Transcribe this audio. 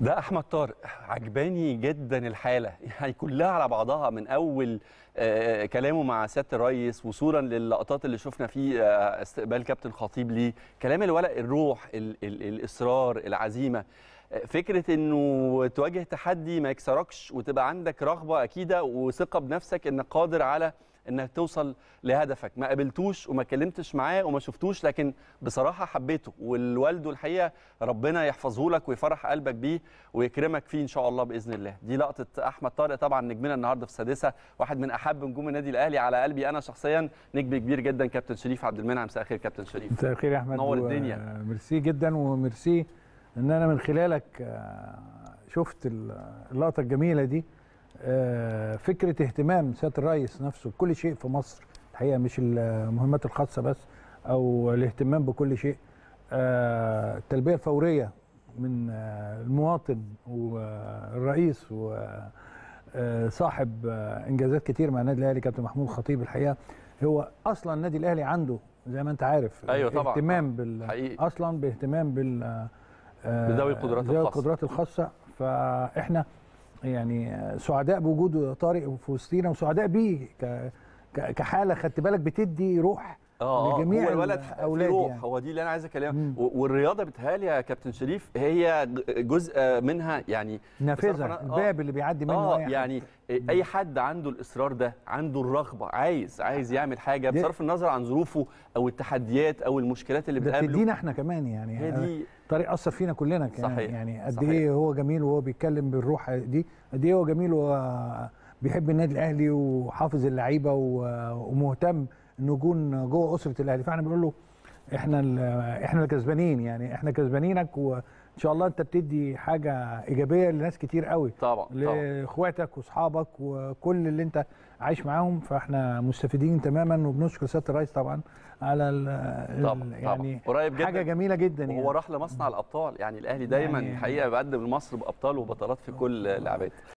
ده احمد طارق عجباني جدا الحاله يعني كلها على بعضها من اول آه، آه، كلامه مع سياده الريس وصولا للقطات اللي شفنا فيه آه، استقبال كابتن خطيب ليه كلام الولد الروح ال ال الاصرار العزيمه فكره انه تواجه تحدي ما يكسركش وتبقى عندك رغبه اكيده وثقه بنفسك انك قادر على انك توصل لهدفك ما قابلتوش وما كلمتش معاه وما شفتوش لكن بصراحه حبيته والوالده الحقيقه ربنا يحفظه لك ويفرح قلبك بيه ويكرمك فيه ان شاء الله باذن الله دي لقطه احمد طارق طبعا نجمنا النهارده في السادسه واحد من احب نجوم النادي الاهلي على قلبي انا شخصيا نجم كبير جدا كابتن شريف عبد المنعم مساء الخير كابتن شريف مساء الخير يا احمد نور الدنيا ميرسي جدا وميرسي ان انا من خلالك آه، شفت اللقطه الجميله دي آه، فكره اهتمام سياده الرئيس نفسه بكل شيء في مصر الحقيقه مش المهمات الخاصه بس او الاهتمام بكل شيء التلبيه آه، الفوريه من آه، المواطن والرئيس وصاحب انجازات كتير مع النادي الاهلي كابتن محمود خطيب الحقيقه هو اصلا النادي الاهلي عنده زي ما انت عارف أيوة طبعا. اهتمام بال حقيقي. اصلا باهتمام بال بذوي القدرات الخاصه القدرات الخاصه فاحنا يعني سعداء بوجود طارق في وسطينا وسعداء بيه كحاله خدت بالك بتدي روح آه،, اه لجميع هو الولد اولاد روح يعني. هو دي اللي انا عايز اكلمها والرياضه بتهيألي يا كابتن شريف هي جزء منها يعني نافذه أنا... الباب آه، اللي بيعدي منه اه يعني حد. إيه، اي حد عنده الاصرار ده عنده الرغبه عايز عايز يعمل حاجه بصرف النظر عن ظروفه او التحديات او المشكلات اللي بتقابله بتدينا احنا كمان يعني هي دي طريق اثر فينا كلنا كمان صحيح. يعني قد ايه هو جميل وهو بيتكلم بالروح دي قد ايه هو جميل وهو بيحب النادي الاهلي وحافظ اللعيبه ومهتم نجوم جوه اسره الاهلي فاحنا بنقول له احنا احنا الكسبانين يعني احنا كسبانينك وان شاء الله انت بتدي حاجه ايجابيه لناس كتير قوي طبعا لاخواتك واصحابك وكل اللي انت عايش معاهم فاحنا مستفيدين تماما وبنشكر سياده الرئيس طبعا على ال طبعا ال يعني طبعا. قريب جدا حاجه جميله جدا يعني وهو راح لمصنع الابطال يعني الاهلي دايما يعني الحقيقه بيقدم لمصر بابطال وبطلات في كل لعبات